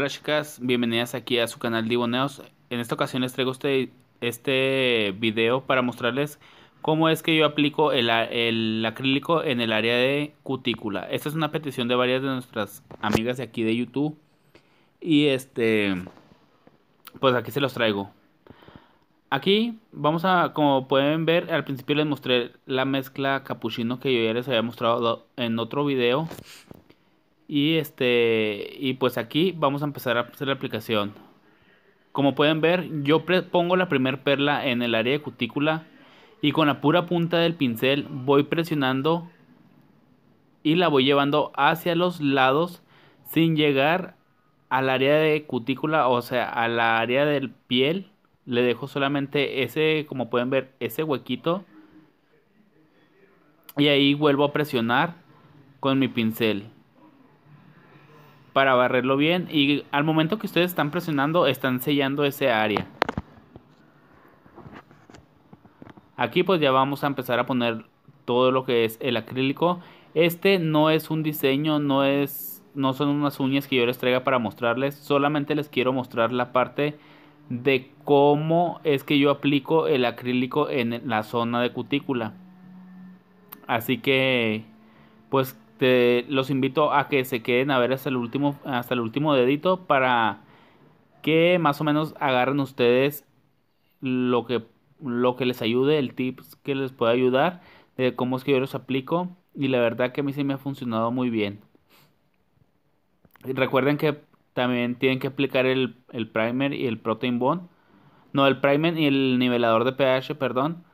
Hola chicas, bienvenidas aquí a su canal Divoneos. En esta ocasión les traigo este, este, video para mostrarles cómo es que yo aplico el, el, acrílico en el área de cutícula. Esta es una petición de varias de nuestras amigas de aquí de YouTube. Y este, pues aquí se los traigo. Aquí vamos a, como pueden ver, al principio les mostré la mezcla capuchino que yo ya les había mostrado en otro video. Y este y pues aquí vamos a empezar a hacer la aplicación. Como pueden ver, yo pongo la primera perla en el área de cutícula y con la pura punta del pincel voy presionando y la voy llevando hacia los lados sin llegar al área de cutícula, o sea, al área del piel. Le dejo solamente ese, como pueden ver, ese huequito. Y ahí vuelvo a presionar con mi pincel para barrerlo bien y al momento que ustedes están presionando están sellando ese área. Aquí pues ya vamos a empezar a poner todo lo que es el acrílico. Este no es un diseño, no es no son unas uñas que yo les traiga para mostrarles, solamente les quiero mostrar la parte de cómo es que yo aplico el acrílico en la zona de cutícula. Así que pues este, los invito a que se queden a ver hasta el último, hasta el último dedito para que más o menos agarren ustedes lo que, lo que les ayude, el tips que les pueda ayudar, de cómo es que yo los aplico. Y la verdad que a mí sí me ha funcionado muy bien. Y recuerden que también tienen que aplicar el, el primer y el protein bond. No, el primer y el nivelador de pH, perdón.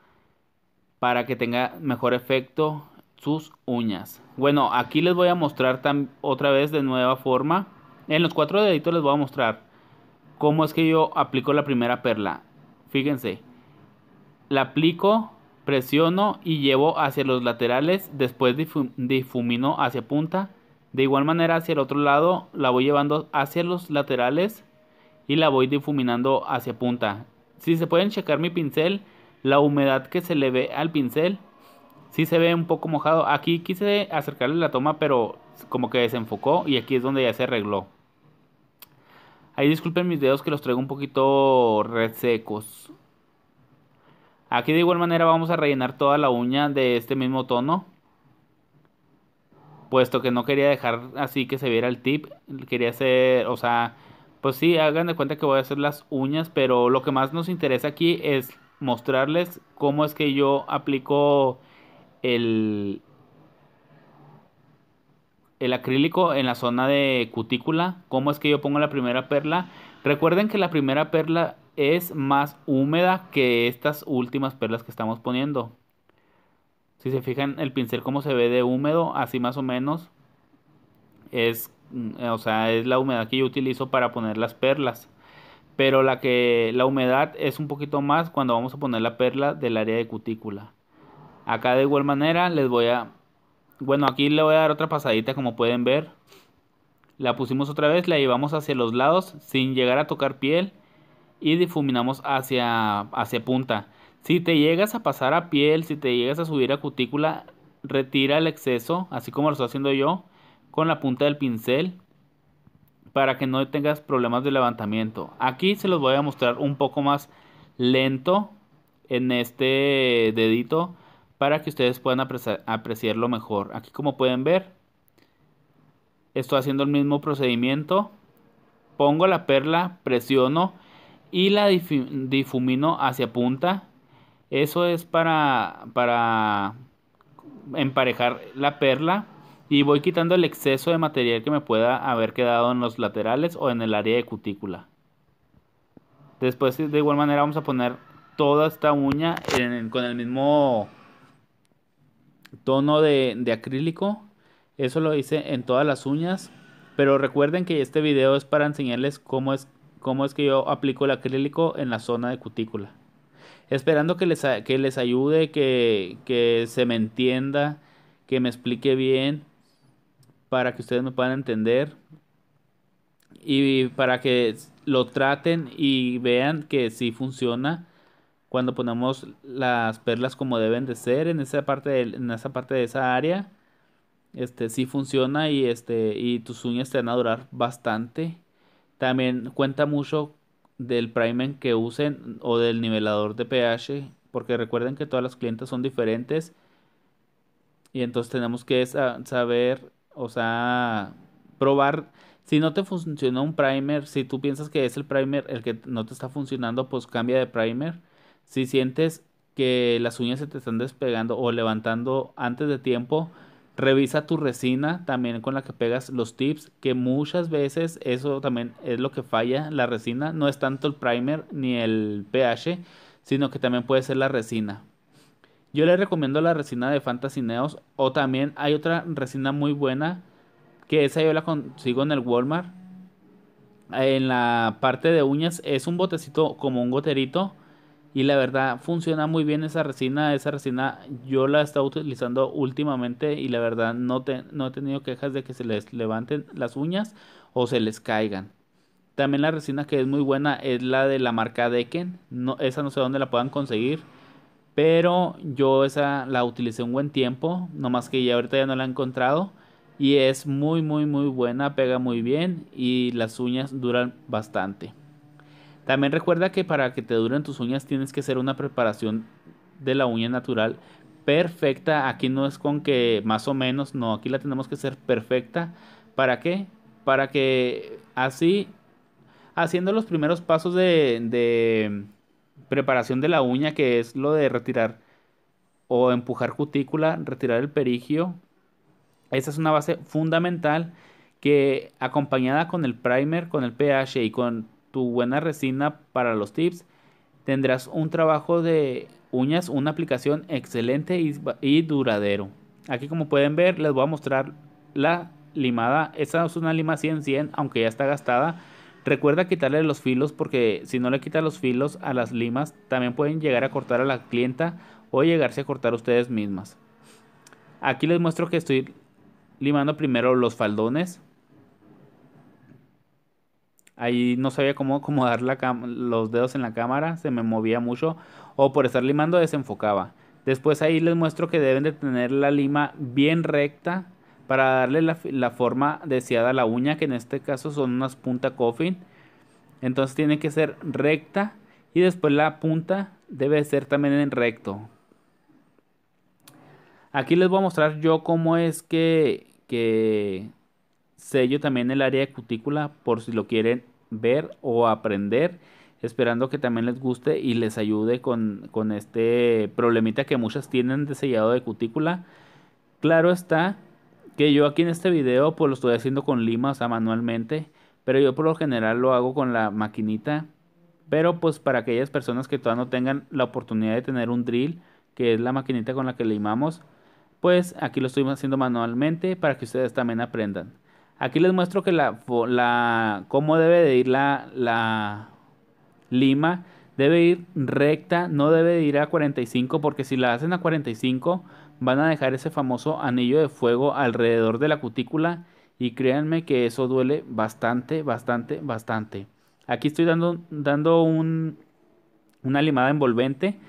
Para que tenga mejor efecto sus uñas. Bueno, aquí les voy a mostrar otra vez de nueva forma. En los cuatro deditos les voy a mostrar cómo es que yo aplico la primera perla. Fíjense, la aplico, presiono y llevo hacia los laterales, después difumino hacia punta. De igual manera hacia el otro lado la voy llevando hacia los laterales y la voy difuminando hacia punta. Si se pueden checar mi pincel, la humedad que se le ve al pincel sí se ve un poco mojado. Aquí quise acercarle la toma, pero como que desenfocó y aquí es donde ya se arregló. Ahí disculpen mis dedos que los traigo un poquito resecos. Aquí de igual manera vamos a rellenar toda la uña de este mismo tono. Puesto que no quería dejar así que se viera el tip. Quería hacer, o sea, pues sí, hagan de cuenta que voy a hacer las uñas. Pero lo que más nos interesa aquí es mostrarles cómo es que yo aplico el, el acrílico en la zona de cutícula. ¿Cómo es que yo pongo la primera perla? Recuerden que la primera perla es más húmeda que estas últimas perlas que estamos poniendo. Si se fijan el pincel como se ve de húmedo, así más o menos es mm, o sea, es la humedad que yo utilizo para poner las perlas. Pero la que la humedad es un poquito más cuando vamos a poner la perla del área de cutícula. Acá de igual manera les voy a... Bueno, aquí le voy a dar otra pasadita como pueden ver. La pusimos otra vez, la llevamos hacia los lados sin llegar a tocar piel y difuminamos hacia, hacia punta. Si te llegas a pasar a piel, si te llegas a subir a cutícula, retira el exceso, así como lo estoy haciendo yo, con la punta del pincel para que no tengas problemas de levantamiento. Aquí se los voy a mostrar un poco más lento en este dedito para que ustedes puedan apreciarlo mejor. Aquí como pueden ver, estoy haciendo el mismo procedimiento. Pongo la perla, presiono y la difumino hacia punta. Eso es para, para emparejar la perla y voy quitando el exceso de material que me pueda haber quedado en los laterales o en el área de cutícula. Después de igual manera vamos a poner toda esta uña con el mismo tono de, acrílico. Eso lo hice en todas las uñas. Pero recuerden que este video es para enseñarles cómo es, cómo es que yo aplico el acrílico en la zona de cutícula. Esperando que les, ayude, que, se me entienda, que me explique bien, para que ustedes me puedan entender y para que lo traten y vean que si funciona cuando ponemos las perlas como deben de ser en esa parte de, en esa parte de esa área este sí funciona y este y tus uñas te van a durar bastante también cuenta mucho del primer que usen o del nivelador de pH porque recuerden que todas las clientes son diferentes y entonces tenemos que saber o sea probar si no te funciona un primer si tú piensas que es el primer el que no te está funcionando pues cambia de primer si sientes que las uñas se te están despegando o levantando antes de tiempo, revisa tu resina también con la que pegas los tips, que muchas veces eso también es lo que falla la resina, no es tanto el primer ni el pH, sino que también puede ser la resina. Yo le recomiendo la resina de Fantasy Neos o también hay otra resina muy buena que esa yo la consigo en el Walmart. En la parte de uñas es un botecito como un goterito y la verdad funciona muy bien esa resina, esa resina yo la he estado utilizando últimamente y la verdad no, te, no he tenido quejas de que se les levanten las uñas o se les caigan. También la resina que es muy buena es la de la marca Deken, no, esa no sé dónde la puedan conseguir. Pero yo esa la utilicé un buen tiempo, más que ya ahorita ya no la he encontrado. Y es muy muy muy buena, pega muy bien y las uñas duran bastante. También recuerda que para que te duren tus uñas tienes que hacer una preparación de la uña natural perfecta. Aquí no es con que más o menos, no, aquí la tenemos que hacer perfecta. ¿Para qué? Para que así, haciendo los primeros pasos de, preparación de la uña, que es lo de retirar o empujar cutícula, retirar el perigio. Esa es una base fundamental que acompañada con el primer, con el pH y con buena resina para los tips, tendrás un trabajo de uñas, una aplicación excelente y, duradero. Aquí como pueden ver les voy a mostrar la limada. Esta es una lima 100-100 aunque ya está gastada. Recuerda quitarle los filos porque si no le quitas los filos a las limas también pueden llegar a cortar a la clienta o llegarse a cortar ustedes mismas. Aquí les muestro que estoy limando primero los faldones Ahí no sabía cómo acomodar los dedos en la cámara, se me movía mucho o por estar limando desenfocaba. Después ahí les muestro que deben de tener la lima bien recta para darle la, forma deseada a la uña, que en este caso son unas punta coffin. Entonces tiene que ser recta y después la punta debe ser también en recto. Aquí les voy a mostrar yo cómo es que sello también el área de cutícula por si lo quieren ver o aprender. Esperando que también les guste y les ayude con, este problemita que muchas tienen de sellado de cutícula. Claro está que yo aquí en este video pues lo estoy haciendo con lima, o sea manualmente. Pero yo por lo general lo hago con la maquinita. Pero pues para aquellas personas que todavía no tengan la oportunidad de tener un drill, que es la maquinita con la que limamos, pues aquí lo estoy haciendo manualmente para que ustedes también aprendan. Aquí les muestro que la, cómo debe de ir la, lima. Debe ir recta, no debe de ir a 45 porque si la hacen a 45 van a dejar ese famoso anillo de fuego alrededor de la cutícula y créanme que eso duele bastante, bastante, bastante. Aquí estoy dando, dando un, una limada envolvente,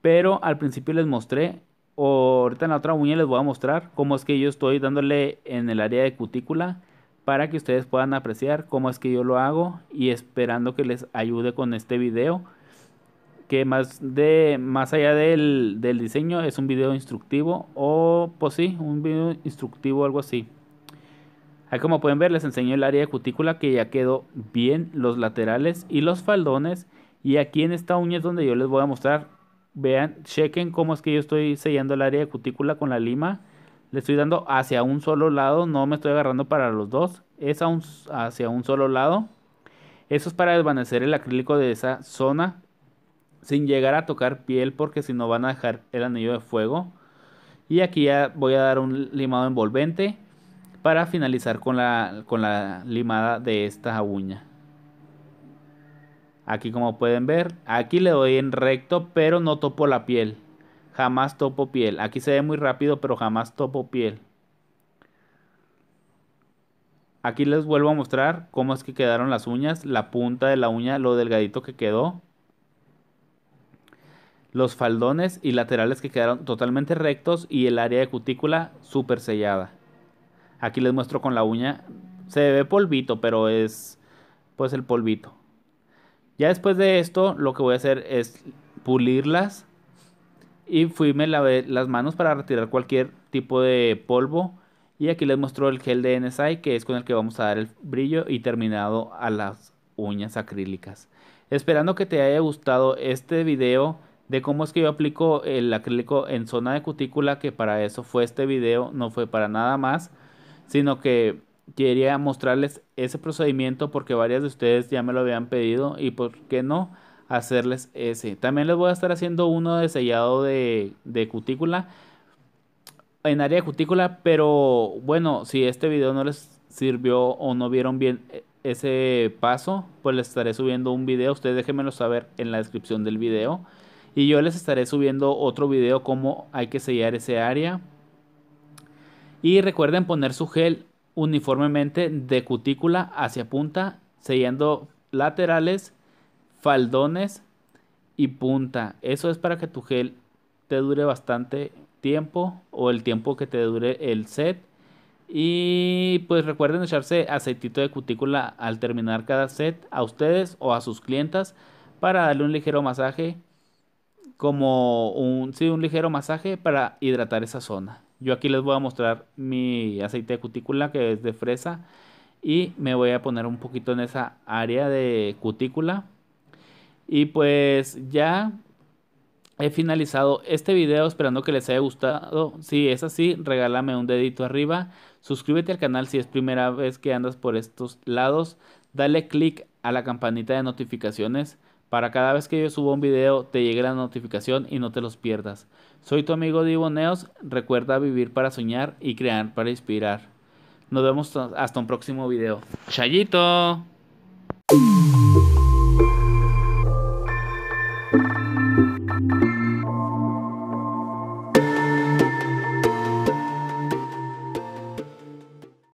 pero al principio les mostré, o ahorita en la otra uña les voy a mostrar cómo es que yo estoy dándole en el área de cutícula para que ustedes puedan apreciar cómo es que yo lo hago y esperando que les ayude con este video que más de más allá del, diseño es un video instructivo o pues sí un video instructivo algo así como pueden ver les enseño el área de cutícula que ya quedó bien los laterales y los faldones y aquí en esta uña es donde yo les voy a mostrar vean chequen cómo es que yo estoy sellando el área de cutícula con la lima le estoy dando hacia un solo lado, no me estoy agarrando para los dos, es un, hacia un solo lado. Eso es para desvanecer el acrílico de esa zona sin llegar a tocar piel porque si no van a dejar el anillo de fuego. Y aquí ya voy a dar un limado envolvente para finalizar con la, con la limada de esta uña. Aquí como pueden ver, aquí le doy en recto pero no topo la piel. Jamás topo piel. Aquí se ve muy rápido, pero jamás topo piel. Aquí les vuelvo a mostrar cómo es que quedaron las uñas, la punta de la uña, lo delgadito que quedó. Los faldones y laterales que quedaron totalmente rectos y el área de cutícula super sellada. Aquí les muestro con la uña. Se ve polvito, pero es pues el polvito. Ya después de esto, lo que voy a hacer es pulirlas y fui, me lavé las manos para retirar cualquier tipo de polvo. Y aquí les mostró el gel de NSI que es con el que vamos a dar el brillo y terminado a las uñas acrílicas. Esperando que te haya gustado este video de cómo es que yo aplico el acrílico en zona de cutícula, que para eso fue este video, no fue para nada más, sino que quería mostrarles ese procedimiento porque varias de ustedes ya me lo habían pedido y por qué no hacerles ese. También les voy a estar haciendo uno de sellado de, de cutícula. En área de cutícula, pero bueno, si este video no les sirvió o no vieron bien e, ese paso, pues les estaré subiendo un video. Ustedes déjenmelo saber en la descripción del video. Y yo les estaré subiendo otro video cómo hay que sellar ese área. Y recuerden poner su gel uniformemente de cutícula hacia punta, sellando laterales faldones y punta. Eso es para que tu gel te dure bastante tiempo o el tiempo que te dure el set. Y pues recuerden echarse aceitito de cutícula al terminar cada set a ustedes o a sus clientas para darle un ligero masaje como un, sí, un ligero masaje para hidratar esa zona. Yo aquí les voy a mostrar mi aceite de cutícula que es de fresa y me voy a poner un poquito en esa área de cutícula y pues ya he finalizado este video esperando que les haya gustado. Si es así, regálame un dedito arriba. Suscríbete al canal si es primera vez que andas por estos lados. Dale click a la campanita de notificaciones para cada vez que yo subo un video te llegue la notificación y no te los pierdas. Soy tu amigo Diboneos, recuerda vivir para soñar y crear para inspirar. Nos vemos hasta un próximo video. ¡Chayito!